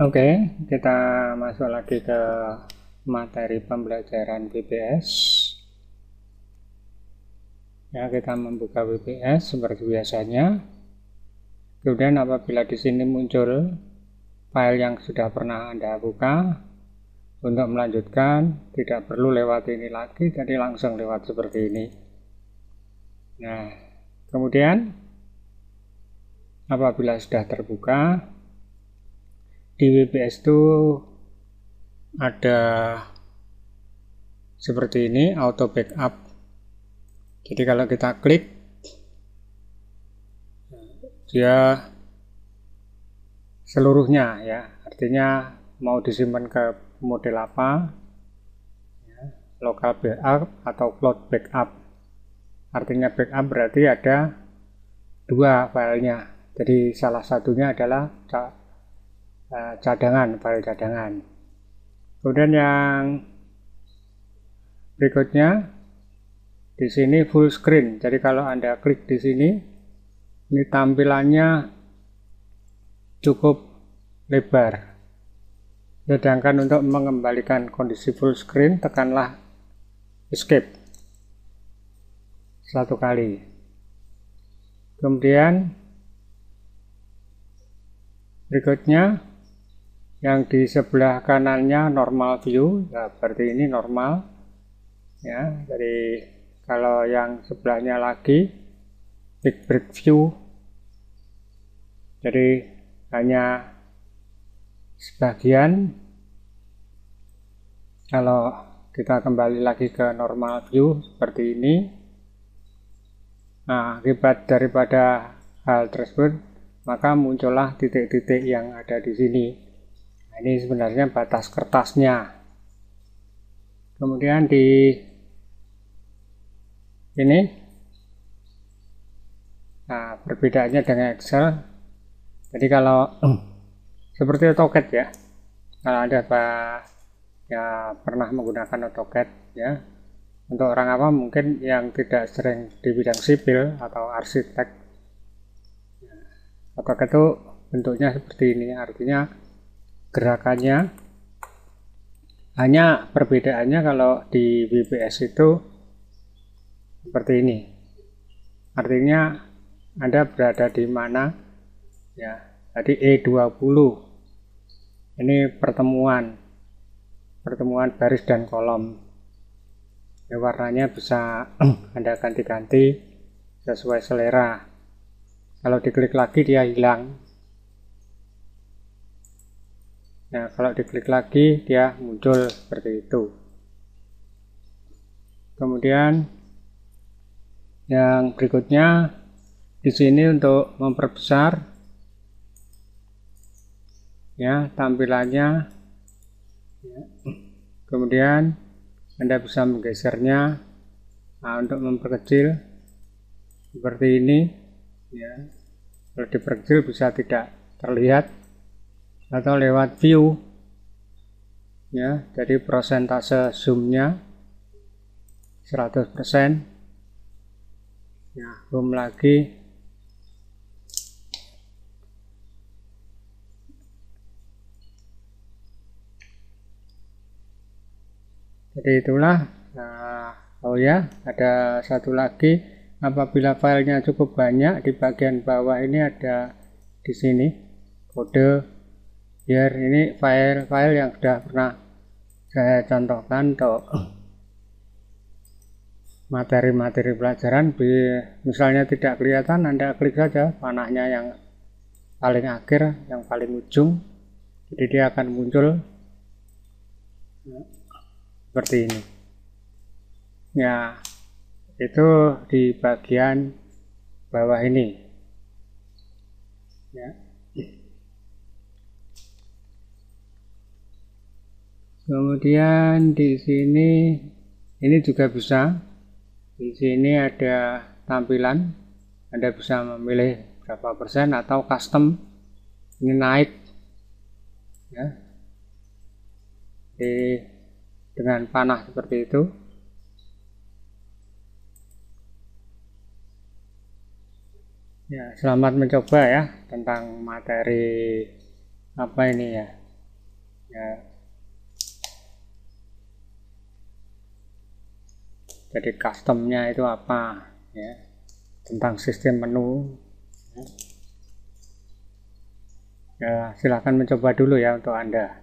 Oke, okay, kita masuk lagi ke materi pembelajaran BPS. Ya, kita membuka BPS seperti biasanya. Kemudian apabila di sini muncul file yang sudah pernah Anda buka, untuk melanjutkan tidak perlu lewat ini lagi, jadi langsung lewat seperti ini. Nah, kemudian apabila sudah terbuka, di WPS itu ada seperti ini auto backup jadi kalau kita klik dia seluruhnya ya artinya mau disimpan ke model apa ya, local backup atau cloud backup artinya backup berarti ada dua filenya jadi salah satunya adalah Eh, cadangan, file cadangan. Kemudian yang berikutnya di sini full screen. Jadi kalau Anda klik di sini ini tampilannya cukup lebar. Sedangkan untuk mengembalikan kondisi full screen tekanlah escape satu kali. Kemudian berikutnya yang di sebelah kanannya normal view ya, nah, berarti ini normal ya Jadi kalau yang sebelahnya lagi big break view jadi hanya sebagian kalau kita kembali lagi ke normal view seperti ini nah, akibat daripada hal tersebut maka muncullah titik-titik yang ada di sini Nah, ini sebenarnya batas kertasnya. Kemudian di ini nah perbedaannya dengan Excel jadi kalau seperti AutoCAD ya kalau ada apa ya pernah menggunakan AutoCAD ya untuk orang apa mungkin yang tidak sering di bidang sipil atau arsitek ya, AutoCAD itu bentuknya seperti ini artinya gerakannya hanya perbedaannya kalau di BPS itu seperti ini artinya Anda berada di mana ya tadi E20 ini pertemuan pertemuan baris dan kolom ya, warnanya bisa Anda ganti-ganti sesuai selera kalau diklik lagi dia hilang Nah, kalau diklik lagi dia muncul seperti itu. Kemudian yang berikutnya di sini untuk memperbesar ya tampilannya. Ya. Kemudian Anda bisa menggesernya nah, untuk memperkecil seperti ini ya. Kalau diperkecil bisa tidak terlihat atau lewat view ya jadi persentase zoomnya 100% ya zoom lagi jadi itulah nah oh ya ada satu lagi apabila filenya cukup banyak di bagian bawah ini ada di sini kode biar ini file-file yang sudah pernah saya contohkan untuk materi-materi pelajaran misalnya tidak kelihatan Anda klik saja panahnya yang paling akhir yang paling ujung jadi dia akan muncul seperti ini ya itu di bagian bawah ini ya kemudian di sini ini juga bisa di sini ada tampilan Anda bisa memilih berapa persen atau custom ini naik ya di dengan panah seperti itu ya selamat mencoba ya tentang materi apa ini ya ya jadi customnya itu apa ya tentang sistem menu ya, ya silahkan mencoba dulu ya untuk anda